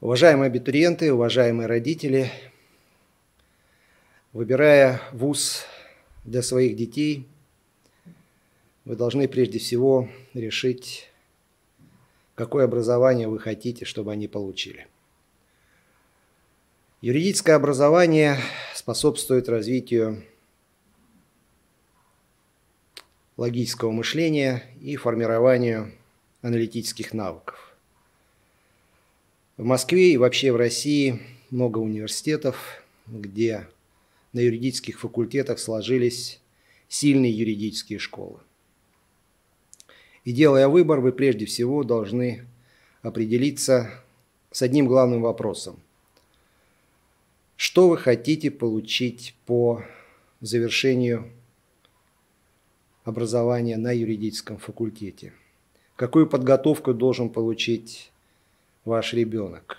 Уважаемые абитуриенты, уважаемые родители, выбирая вуз для своих детей, вы должны прежде всего решить, какое образование вы хотите, чтобы они получили. Юридическое образование способствует развитию логического мышления и формированию аналитических навыков. В Москве и вообще в России много университетов, где на юридических факультетах сложились сильные юридические школы. И делая выбор, вы прежде всего должны определиться с одним главным вопросом. Что вы хотите получить по завершению образования на юридическом факультете? Какую подготовку должен получить ваш ребенок,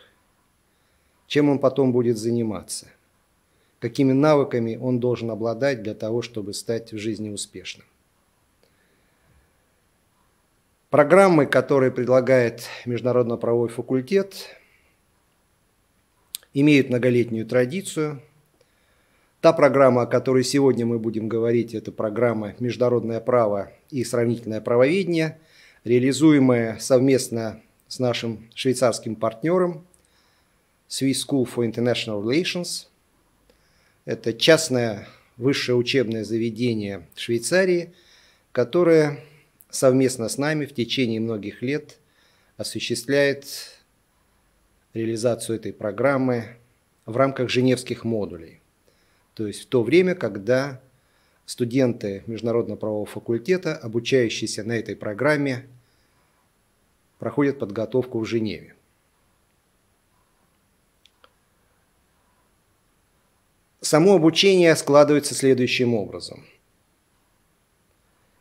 чем он потом будет заниматься, какими навыками он должен обладать для того, чтобы стать в жизни успешным. Программы, которые предлагает Международно-правовой факультет, имеют многолетнюю традицию. Та программа, о которой сегодня мы будем говорить, это программа «Международное право и сравнительное правоведение», реализуемая совместно с нашим швейцарским партнером Swiss School for International Relations. Это частное высшее учебное заведение Швейцарии, которое совместно с нами в течение многих лет осуществляет реализацию этой программы в рамках женевских модулей. То есть в то время, когда студенты Международного правового факультета, обучающиеся на этой программе, проходит подготовку в Женеве. Само обучение складывается следующим образом.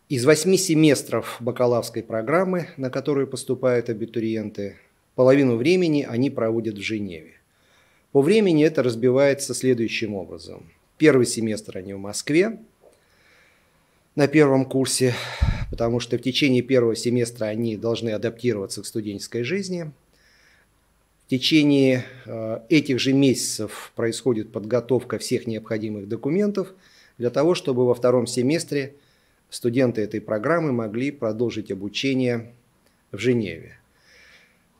Из восьми семестров бакалаврской программы, на которую поступают абитуриенты, половину времени они проводят в Женеве. По времени это разбивается следующим образом. Первый семестр они в Москве, на первом курсе потому что в течение первого семестра они должны адаптироваться к студенческой жизни. В течение э, этих же месяцев происходит подготовка всех необходимых документов для того, чтобы во втором семестре студенты этой программы могли продолжить обучение в Женеве.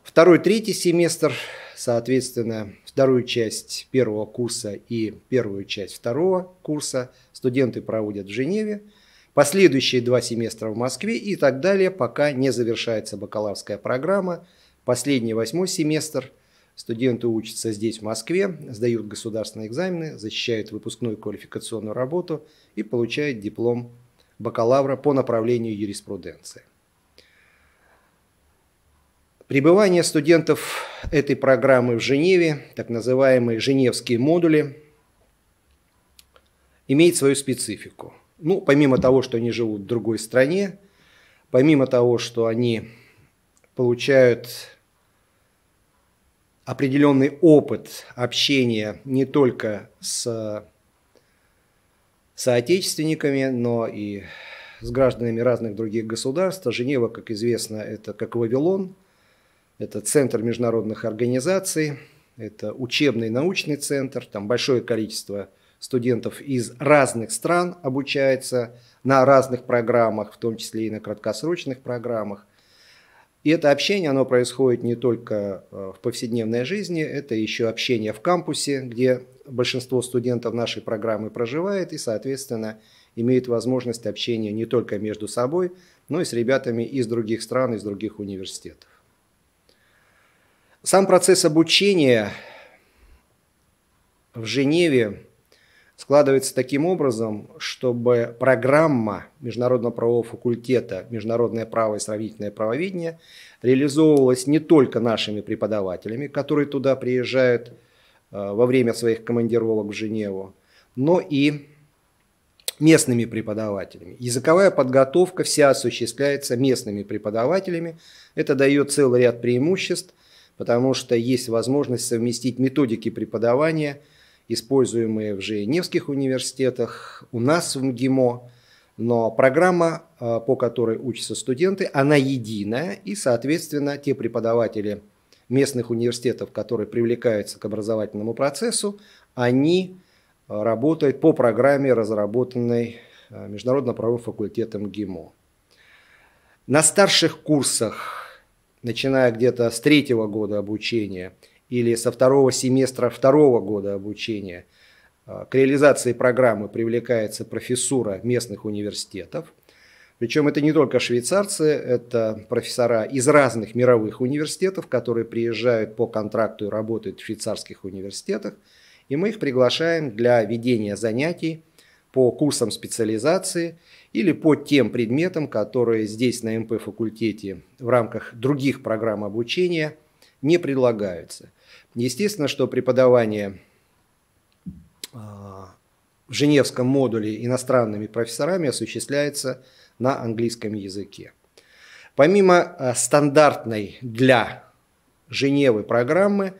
Второй-третий семестр, соответственно, вторую часть первого курса и первую часть второго курса студенты проводят в Женеве – Последующие два семестра в Москве и так далее, пока не завершается бакалаврская программа. Последний восьмой семестр студенты учатся здесь, в Москве, сдают государственные экзамены, защищают выпускную квалификационную работу и получают диплом бакалавра по направлению юриспруденции. Пребывание студентов этой программы в Женеве, так называемые женевские модули, имеет свою специфику – ну, помимо того, что они живут в другой стране, помимо того, что они получают определенный опыт общения не только с соотечественниками, но и с гражданами разных других государств. Женева, как известно, это как Вавилон, это центр международных организаций, это учебный научный центр, там большое количество студентов из разных стран обучается на разных программах, в том числе и на краткосрочных программах. И это общение, оно происходит не только э, в повседневной жизни, это еще общение в кампусе, где большинство студентов нашей программы проживает и, соответственно, имеет возможность общения не только между собой, но и с ребятами из других стран, из других университетов. Сам процесс обучения в Женеве складывается таким образом, чтобы программа Международного правового факультета «Международное право и сравнительное правоведение» реализовывалась не только нашими преподавателями, которые туда приезжают э, во время своих командировок в Женеву, но и местными преподавателями. Языковая подготовка вся осуществляется местными преподавателями. Это дает целый ряд преимуществ, потому что есть возможность совместить методики преподавания – используемые в Женевских университетах, у нас в МГИМО. Но программа, э, по которой учатся студенты, она единая, и, соответственно, те преподаватели местных университетов, которые привлекаются к образовательному процессу, они э, работают по программе, разработанной э, международным правовым факультетом ГИМО. На старших курсах, начиная где-то с третьего года обучения, или со второго семестра второго года обучения а, к реализации программы привлекается профессура местных университетов. Причем это не только швейцарцы, это профессора из разных мировых университетов, которые приезжают по контракту и работают в швейцарских университетах. И мы их приглашаем для ведения занятий по курсам специализации или по тем предметам, которые здесь на МП-факультете в рамках других программ обучения не предлагаются. Естественно, что преподавание а, в Женевском модуле иностранными профессорами осуществляется на английском языке. Помимо а, стандартной для Женевы программы,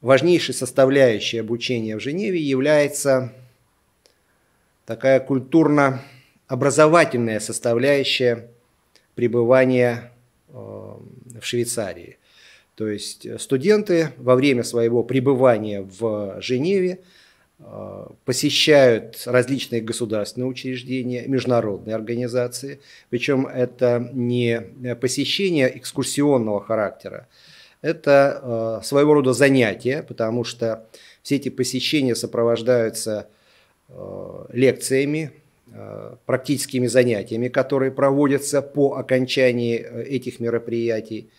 важнейшей составляющей обучения в Женеве является такая культурно-образовательная составляющая пребывания а, в Швейцарии. То есть э, студенты во время своего пребывания в Женеве э, посещают различные государственные учреждения, международные организации. Причем это не э, посещение экскурсионного характера, это своего рода занятия, потому что все эти посещения сопровождаются лекциями, практическими занятиями, которые проводятся по окончании этих мероприятий.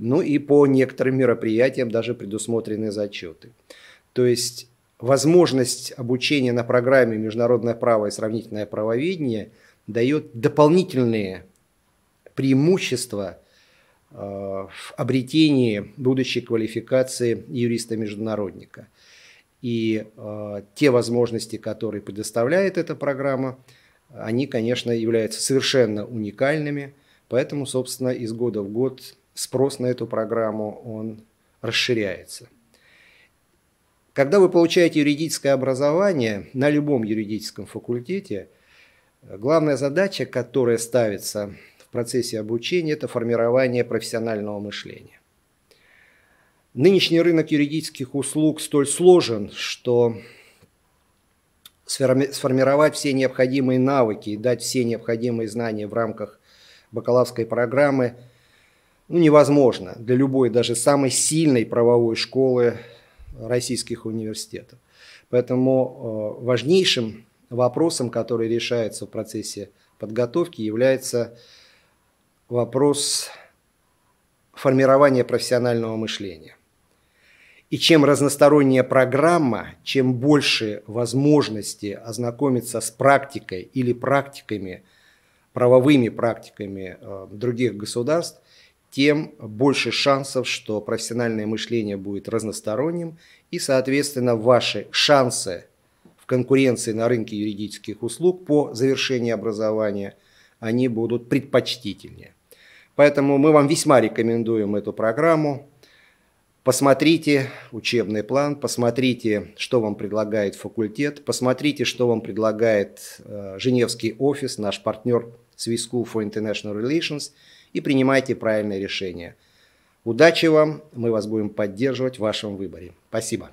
Ну и по некоторым мероприятиям даже предусмотрены зачеты. То есть возможность обучения на программе «Международное право и сравнительное правоведение» дает дополнительные преимущества э, в обретении будущей квалификации юриста-международника. И э, те возможности, которые предоставляет эта программа, они, конечно, являются совершенно уникальными. Поэтому, собственно, из года в год спрос на эту программу, он расширяется. Когда вы получаете юридическое образование на любом юридическом факультете, главная задача, которая ставится в процессе обучения, это формирование профессионального мышления. Нынешний рынок юридических услуг столь сложен, что сформировать все необходимые навыки и дать все необходимые знания в рамках бакалаврской программы – ну, невозможно для любой, даже самой сильной правовой школы российских университетов. Поэтому э, важнейшим вопросом, который решается в процессе подготовки, является вопрос формирования профессионального мышления. И чем разносторонняя программа, чем больше возможности ознакомиться с практикой или практиками, правовыми практиками э, других государств, тем больше шансов, что профессиональное мышление будет разносторонним, и, соответственно, ваши шансы в конкуренции на рынке юридических услуг по завершении образования, они будут предпочтительнее. Поэтому мы вам весьма рекомендуем эту программу. Посмотрите учебный план, посмотрите, что вам предлагает факультет, посмотрите, что вам предлагает э, Женевский офис, наш партнер Swiss School for International Relations – и принимайте правильное решение. Удачи вам, мы вас будем поддерживать в вашем выборе. Спасибо.